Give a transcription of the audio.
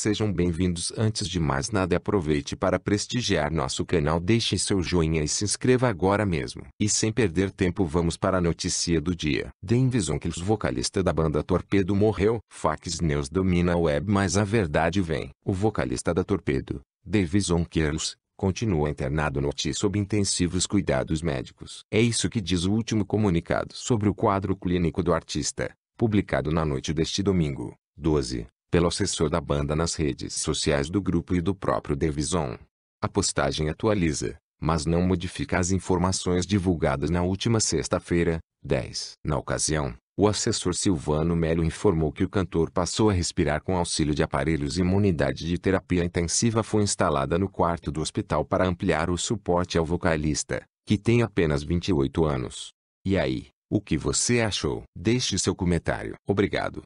Sejam bem-vindos. Antes de mais nada, aproveite para prestigiar nosso canal. Deixe seu joinha e se inscreva agora mesmo. E sem perder tempo, vamos para a notícia do dia. Denvis Onkels, vocalista da banda Torpedo, morreu. Fax News domina a web, mas a verdade vem. O vocalista da Torpedo, Davis Onkels, continua internado no UTI sob intensivos cuidados médicos. É isso que diz o último comunicado sobre o quadro clínico do artista, publicado na noite deste domingo, 12 pelo assessor da banda nas redes sociais do grupo e do próprio Davison. A postagem atualiza, mas não modifica as informações divulgadas na última sexta-feira, 10. Na ocasião, o assessor Silvano Melo informou que o cantor passou a respirar com auxílio de aparelhos e uma unidade de terapia intensiva foi instalada no quarto do hospital para ampliar o suporte ao vocalista, que tem apenas 28 anos. E aí, o que você achou? Deixe seu comentário. Obrigado.